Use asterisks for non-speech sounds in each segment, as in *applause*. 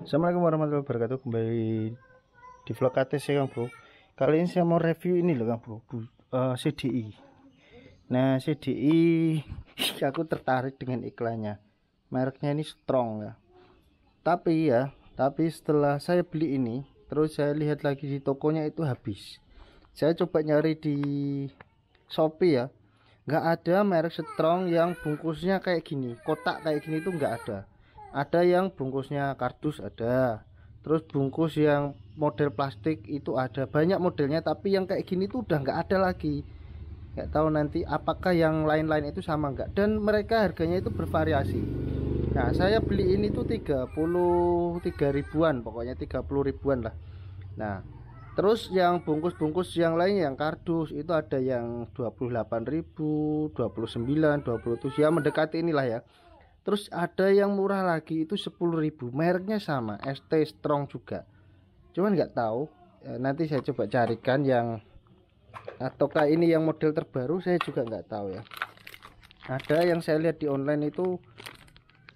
Assalamualaikum warahmatullahi wabarakatuh kembali di vlog KTC ya bro kali ini saya mau review ini loh kan bro uh, eh, CDI e. nah CDI e, *laughs* aku tertarik dengan iklannya mereknya ini strong ya tapi ya tapi setelah saya beli ini terus saya lihat lagi di tokonya itu habis saya coba nyari di Shopee ya nggak ada merek strong yang bungkusnya kayak gini kotak kayak gini itu nggak ada ada yang bungkusnya kardus ada terus bungkus yang model plastik itu ada banyak modelnya tapi yang kayak gini tuh udah nggak ada lagi nggak tahu nanti apakah yang lain-lain itu sama nggak dan mereka harganya itu bervariasi nah saya beli ini tuh 33 ribuan pokoknya 30 ribuan lah nah terus yang bungkus-bungkus yang lain yang kardus itu ada yang 28 ribu, 29 27 ya mendekati inilah ya terus ada yang murah lagi itu 10.000 mereknya sama ST Strong juga cuman nggak tahu eh, nanti saya coba carikan yang ataukah ini yang model terbaru saya juga nggak tahu ya ada yang saya lihat di online itu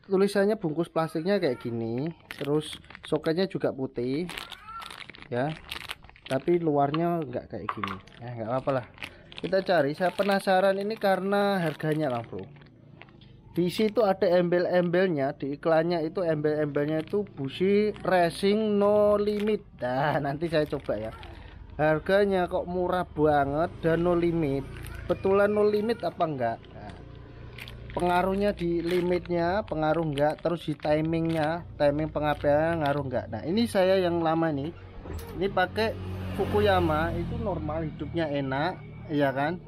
tulisannya bungkus plastiknya kayak gini terus soketnya juga putih ya tapi luarnya nggak kayak gini ya nggak apa-apa lah kita cari saya penasaran ini karena harganya lah bro di situ ada embel-embelnya di iklannya itu embel-embelnya itu busi racing no limit nah nanti saya coba ya harganya kok murah banget dan no limit betulan no limit apa enggak nah, pengaruhnya di limitnya pengaruh enggak terus di timingnya timing pengapian ngaruh enggak nah ini saya yang lama nih ini pakai Fukuyama itu normal hidupnya enak ya kan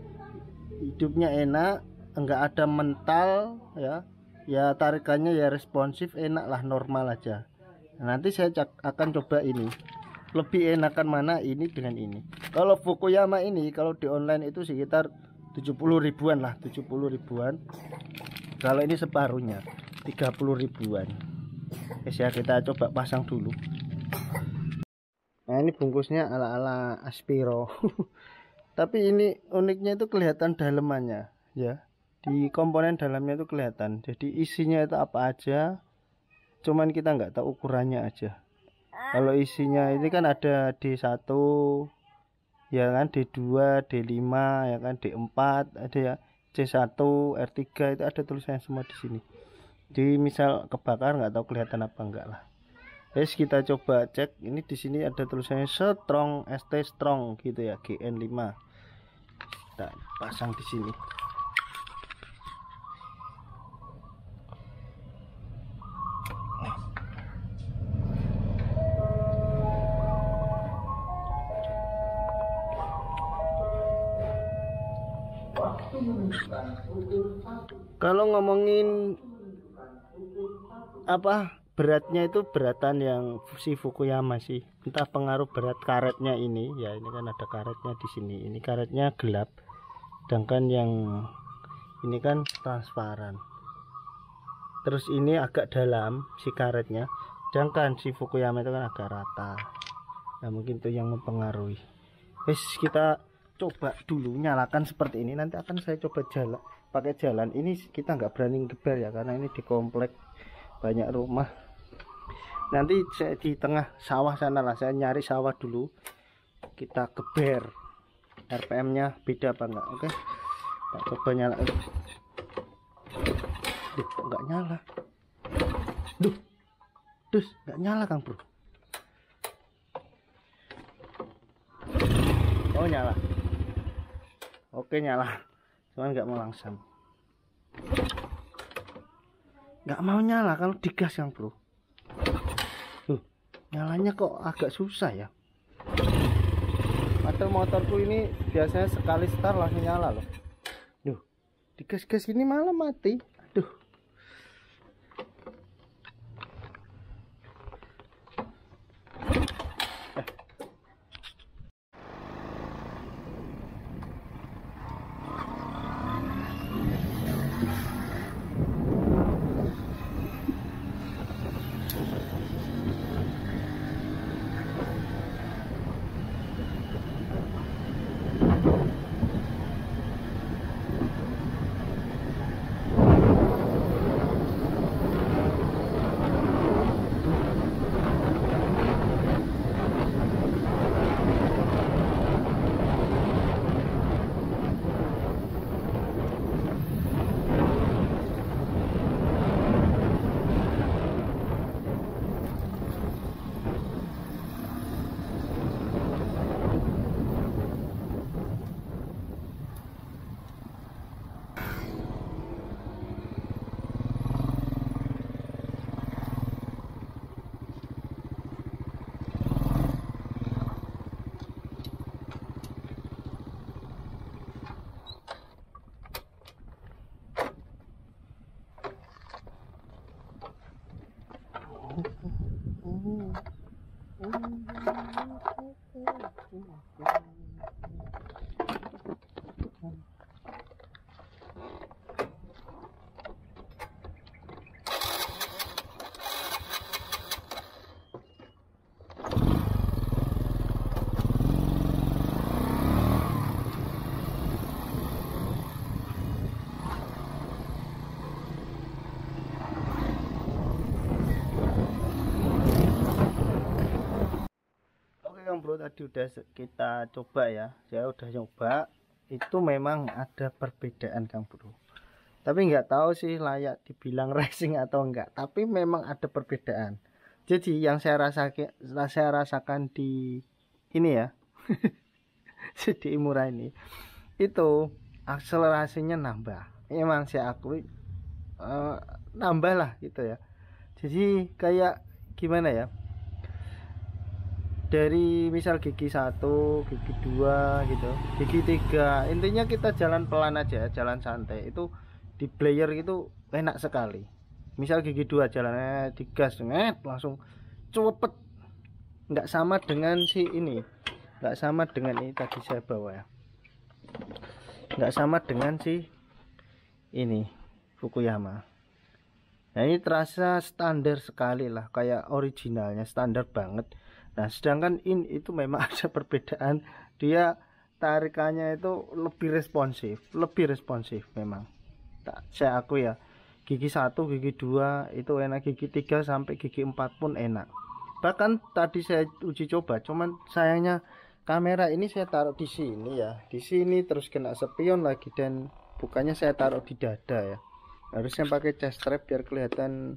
hidupnya enak enggak ada mental ya ya tarikannya ya responsif enak lah normal aja nah, nanti saya akan coba ini lebih enakan mana ini dengan ini kalau Fukuyama ini kalau di online itu sekitar 70 ribuan lah 70 ribuan kalau ini separuhnya 30 ribuan Oke, ya kita coba pasang dulu nah ini bungkusnya ala-ala aspiro *laughs* tapi ini uniknya itu kelihatan dalemannya ya di komponen dalamnya itu kelihatan jadi isinya itu apa aja cuman kita nggak tahu ukurannya aja kalau isinya ini kan ada D1 ya kan D2 D5 ya kan D4 ada ya C1 R3 itu ada tulisannya semua di sini jadi misal kebakar nggak tahu kelihatan apa enggak lah guys kita coba cek ini di sini ada tulisannya strong ST strong gitu ya GN5 kita pasang di sini Kalau ngomongin apa beratnya itu beratan yang si Fukuyama sih. Entah pengaruh berat karetnya ini, ya ini kan ada karetnya di sini. Ini karetnya gelap, sedangkan yang ini kan transparan. Terus ini agak dalam si karetnya, sedangkan si Fukuyama itu kan agak rata. Nah mungkin itu yang mempengaruhi. Wes kita coba dulu nyalakan seperti ini nanti akan saya coba jalan pakai jalan ini kita nggak berani geber ya karena ini di komplek banyak rumah nanti saya di tengah sawah sana lah saya nyari sawah dulu kita geber RPM nya beda apa enggak oke okay. coba nyala Duh, enggak nyala Duh, terus enggak nyala kang bro oh nyala oke nyala cuman nggak mau langsung nggak mau nyala kalau digas yang bro Tuh, nyalanya kok agak susah ya padahal motorku ini biasanya sekali start langsung nyala loh Duh, digas-gas ini malah mati aduh 이렇게 음, 음, 음, 음, 음, 음. yang bro tadi udah kita coba ya saya udah nyoba itu memang ada perbedaan Kang Bro tapi nggak tahu sih layak dibilang *laughs* racing atau enggak tapi memang ada perbedaan jadi yang saya rasakan saya rasakan di ini ya di *laughs* Imura ini itu akselerasinya nambah Emang saya akui uh, nambah lah gitu ya jadi kayak gimana ya dari misal gigi satu, gigi dua gitu, gigi tiga. Intinya kita jalan pelan aja, jalan santai. Itu di player itu enak sekali. Misal gigi dua jalannya digas, net langsung cepet. Nggak sama dengan si ini, nggak sama dengan ini tadi saya bawa ya. Nggak sama dengan si ini Fukuyama. Nah ini terasa standar sekali lah, kayak originalnya standar banget Nah, sedangkan in itu memang *laughs* ada perbedaan. Dia tarikannya itu lebih responsif, lebih responsif memang. Tak saya aku ya. Gigi 1, gigi 2 itu enak, gigi 3 sampai gigi 4 pun enak. Bahkan tadi saya uji coba, cuman sayangnya kamera ini saya taruh di sini ya. Di sini terus kena spion lagi dan bukannya saya taruh di dada ya. Harusnya pakai chest strap biar kelihatan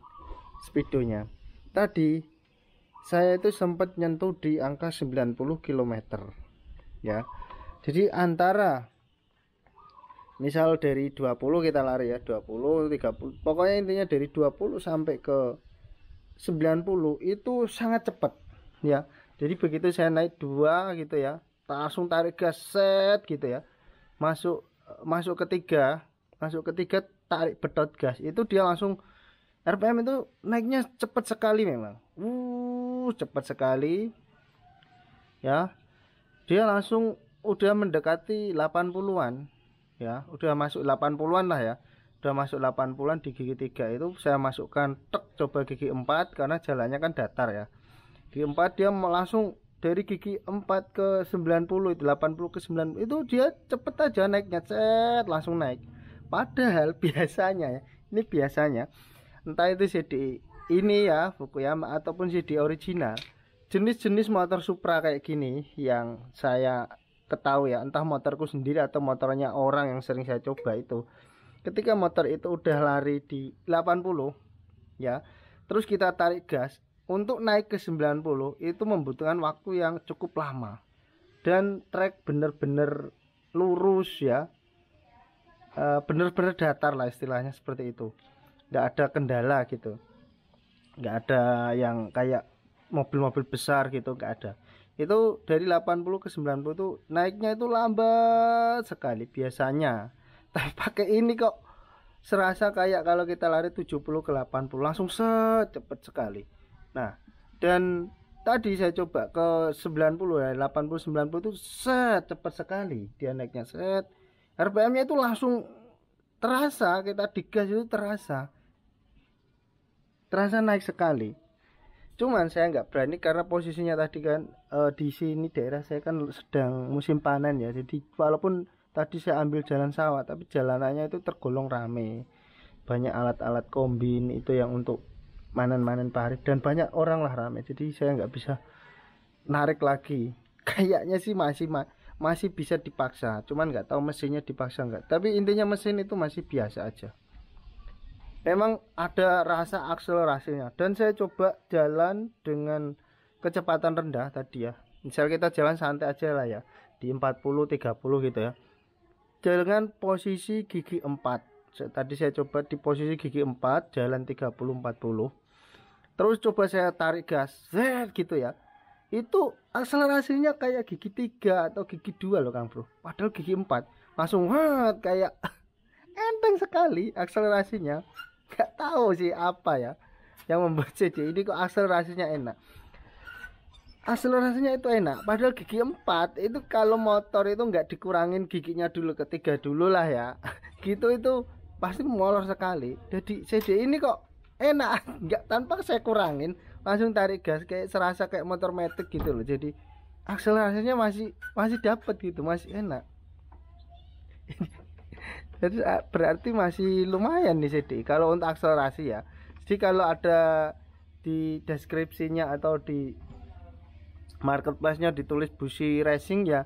speedonya. Tadi saya itu sempat nyentuh di angka 90 km ya jadi antara misal dari 20 kita lari ya 20 30 pokoknya intinya dari 20 sampai ke 90 itu sangat cepat ya jadi begitu saya naik dua gitu ya langsung tarik gas set gitu ya masuk masuk ketiga masuk ketiga tarik bedot gas itu dia langsung RPM itu naiknya cepat sekali memang uh uh cepat sekali ya dia langsung udah mendekati 80-an ya udah masuk 80-an lah ya udah masuk 80-an di gigi 3 itu saya masukkan tek coba gigi 4 karena jalannya kan datar ya gigi 4 dia langsung dari gigi 4 ke 90 itu 80 ke 90 itu dia cepet aja naiknya cet langsung naik padahal *laughs* biasanya ya ini biasanya entah itu CDI ini ya buku Fukuyama ataupun CD original jenis-jenis motor Supra kayak gini yang saya ketahui ya entah motorku sendiri atau motornya orang yang sering saya coba itu ketika motor itu udah lari di 80 ya terus kita tarik gas untuk naik ke 90 itu membutuhkan waktu yang cukup lama dan trek bener-bener lurus ya eh, bener-bener datar lah istilahnya seperti itu tidak ada kendala gitu nggak ada yang kayak mobil-mobil besar gitu nggak ada itu dari 80 ke 90 tuh naiknya itu lambat sekali biasanya *laughs* tapi pakai ini kok serasa kayak kalau kita lari 70 ke 80 langsung secepat sekali nah dan tadi saya coba ke 90 ya 80 90 itu set cepat sekali dia naiknya set RPM nya itu langsung terasa kita digas itu terasa terasa naik sekali cuman saya nggak berani karena posisinya tadi kan e, di sini daerah saya kan sedang musim panen ya jadi walaupun tadi saya ambil jalan sawah tapi jalanannya itu tergolong rame banyak alat-alat kombin itu yang untuk manen-manen parit dan banyak orang lah rame jadi saya nggak bisa narik lagi *laughs* kayaknya sih masih ma masih bisa dipaksa cuman nggak tahu mesinnya dipaksa nggak tapi intinya mesin itu masih biasa aja memang ada rasa akselerasinya dan saya coba jalan dengan kecepatan rendah tadi ya misal kita jalan santai aja lah ya di 40 30 gitu ya dengan posisi gigi 4 tadi saya coba di posisi gigi 4 jalan 30 40 terus coba saya tarik gas Z gitu ya itu akselerasinya kayak gigi 3 atau gigi 2 loh Kang Bro padahal gigi 4 langsung banget kayak *laughs* enteng sekali akselerasinya nggak tahu sih apa ya yang membuat CD ini kok akselerasinya enak akselerasinya itu enak padahal gigi 4 itu kalau motor itu nggak dikurangin giginya dulu ketiga dulu lah ya *laughs* gitu itu pasti molor sekali jadi CD ini kok enak *laughs* nggak tanpa saya kurangin langsung tarik gas kayak serasa kayak motor metik gitu loh jadi akselerasinya masih masih dapat gitu masih enak *laughs* Jadi eh, berarti masih lumayan nih CD kalau untuk akselerasi ya. Jadi kalau ada di deskripsinya atau di marketplace-nya ditulis busi racing ya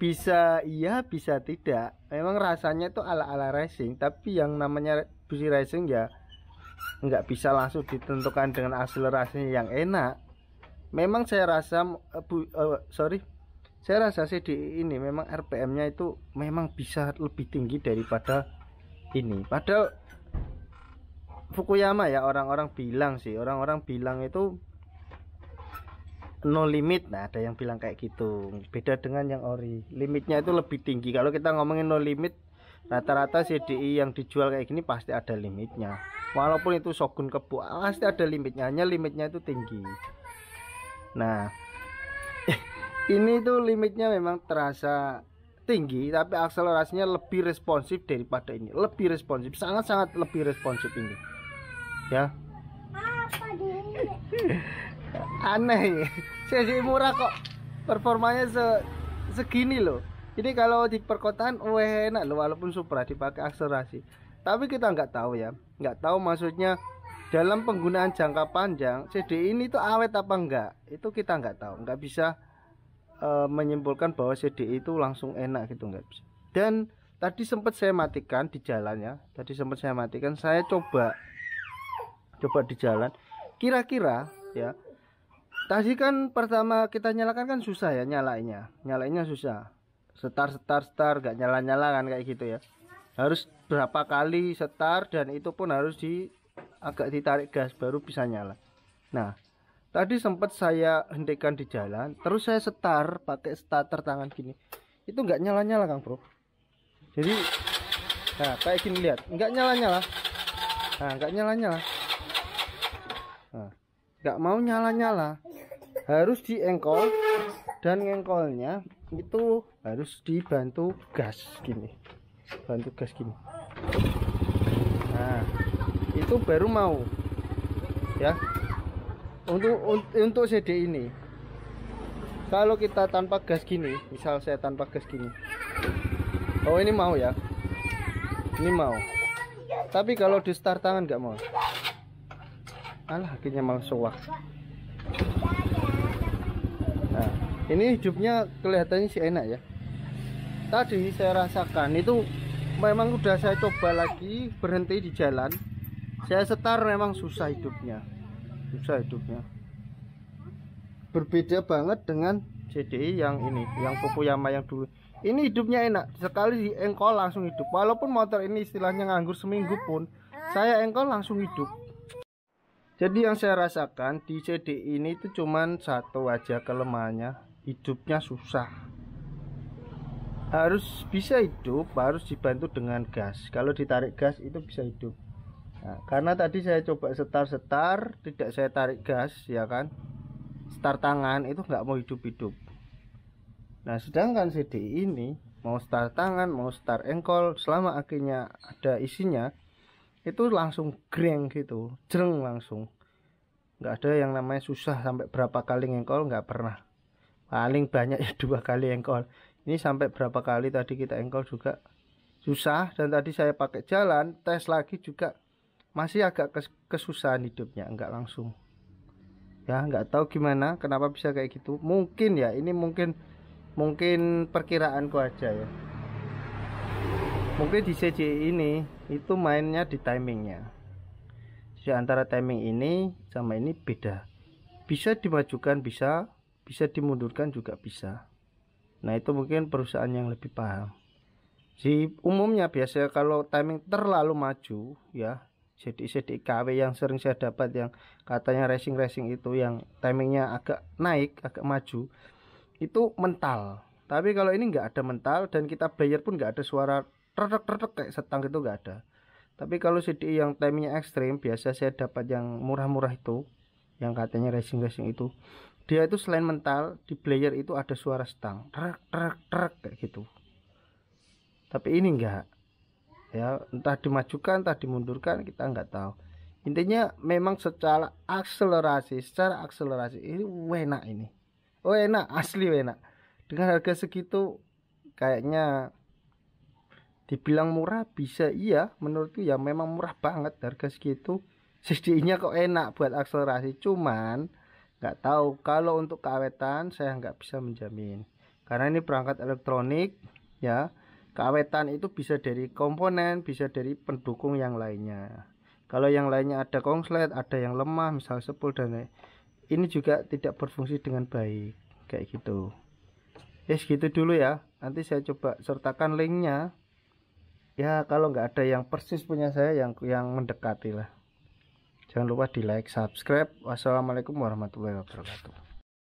bisa iya bisa tidak memang rasanya itu ala-ala racing tapi yang namanya busi racing ya nggak bisa langsung ditentukan dengan akselerasinya yang enak memang saya rasa eh, bu, uh, sorry saya rasa CDI ini memang RPM-nya itu memang bisa lebih tinggi daripada ini padahal Fukuyama ya orang-orang bilang sih orang-orang bilang itu no limit nah ada yang bilang kayak gitu beda dengan yang ori limitnya itu lebih tinggi kalau kita ngomongin no limit rata-rata CDI yang dijual kayak gini pasti ada limitnya walaupun itu shogun kebu pasti ada limitnya hanya limitnya itu tinggi nah *laughs* ini tuh limitnya memang terasa tinggi tapi akselerasinya lebih responsif daripada ini lebih responsif sangat-sangat lebih responsif ini ya *laughs* aneh sesi murah kok performanya se segini loh ini kalau di perkotaan wah enak loh walaupun Supra dipakai akselerasi tapi kita nggak tahu ya nggak tahu maksudnya dalam penggunaan jangka panjang CD ini tuh awet apa enggak itu kita nggak tahu nggak bisa e, menyimpulkan bahwa CD itu langsung enak gitu nggak bisa. Dan tadi sempat saya matikan di jalannya. Tadi sempat saya matikan, saya coba coba di jalan. Kira-kira ya. Tadi kan pertama kita nyalakan kan susah ya nyalainnya. Nyalainnya susah. Setar setar setar gak nyala-nyala kan kayak gitu ya. Harus berapa kali setar dan itu pun harus di agak ditarik gas baru bisa nyala. Nah, tadi sempat saya hentikan di jalan terus saya setar pakai starter tangan gini itu nggak nyala-nyala Kang Bro jadi nah kayak gini lihat nggak nyala-nyala nah nggak nyala-nyala nah mau nyala-nyala harus diengkol dan ngengkolnya itu harus dibantu gas gini bantu gas gini nah itu baru mau ya untuk untuk CD ini kalau kita tanpa gas gini misal saya tanpa gas gini oh ini mau ya ini mau tapi kalau di start tangan nggak mau alah akhirnya malah soak nah ini hidupnya kelihatannya sih enak ya tadi saya rasakan itu memang udah saya coba lagi berhenti di jalan saya setar memang susah hidupnya susah hidupnya berbeda banget dengan CDI yang ini yang Yama yang dulu ini hidupnya enak sekali di engkol langsung hidup walaupun motor ini istilahnya nganggur seminggu pun saya engkol langsung hidup jadi yang saya rasakan di CDI ini itu cuman satu aja kelemahannya hidupnya susah harus bisa hidup harus dibantu dengan gas kalau ditarik gas itu bisa hidup Nah, karena tadi saya coba setar-setar, tidak saya tarik gas, ya kan? Start tangan itu nggak mau hidup-hidup. Nah, sedangkan CD ini mau start tangan, mau start engkol, selama akhirnya ada isinya, itu langsung greng gitu, jereng langsung. Nggak ada yang namanya susah sampai berapa kali engkol nggak pernah. Paling banyak ya *laughs* dua kali engkol. Ini sampai berapa kali tadi kita engkol juga susah dan tadi saya pakai jalan tes lagi juga masih agak kesusahan hidupnya enggak langsung ya enggak tahu gimana kenapa bisa kayak gitu mungkin ya ini mungkin mungkin perkiraanku aja ya mungkin di CJ e ini itu mainnya di timingnya jadi antara timing ini sama ini beda bisa dimajukan bisa bisa dimundurkan juga bisa nah itu mungkin perusahaan yang lebih paham si umumnya biasanya kalau timing terlalu maju ya sidik-sidik KW yang sering saya dapat yang katanya racing-racing itu yang timingnya agak naik, agak maju itu mental. Tapi kalau ini nggak ada mental dan kita player pun nggak ada suara tertek tertek kayak setang itu nggak ada. Tapi kalau CD yang timingnya ekstrim biasa saya dapat yang murah-murah itu yang katanya racing-racing itu dia itu selain mental di player itu ada suara setang terdek terdek kayak gitu tapi ini enggak ya entah dimajukan entah dimundurkan kita nggak tahu intinya memang secara akselerasi secara akselerasi ini enak ini oh enak asli enak dengan harga segitu kayaknya dibilang murah bisa iya menurutku ya memang murah banget harga segitu *laughs* cdi kok enak buat akselerasi cuman nggak tahu kalau untuk keawetan saya nggak bisa menjamin karena ini perangkat elektronik ya Keawetan itu bisa dari komponen, bisa dari pendukung yang lainnya. Kalau yang lainnya ada kongslet, ada yang lemah, misal sepul dan lain. ini juga tidak berfungsi dengan baik kayak gitu. Ya segitu dulu ya. Nanti saya coba sertakan linknya. Ya kalau nggak ada yang persis punya saya yang yang mendekati lah. Jangan lupa di like, subscribe. Wassalamualaikum warahmatullahi wabarakatuh.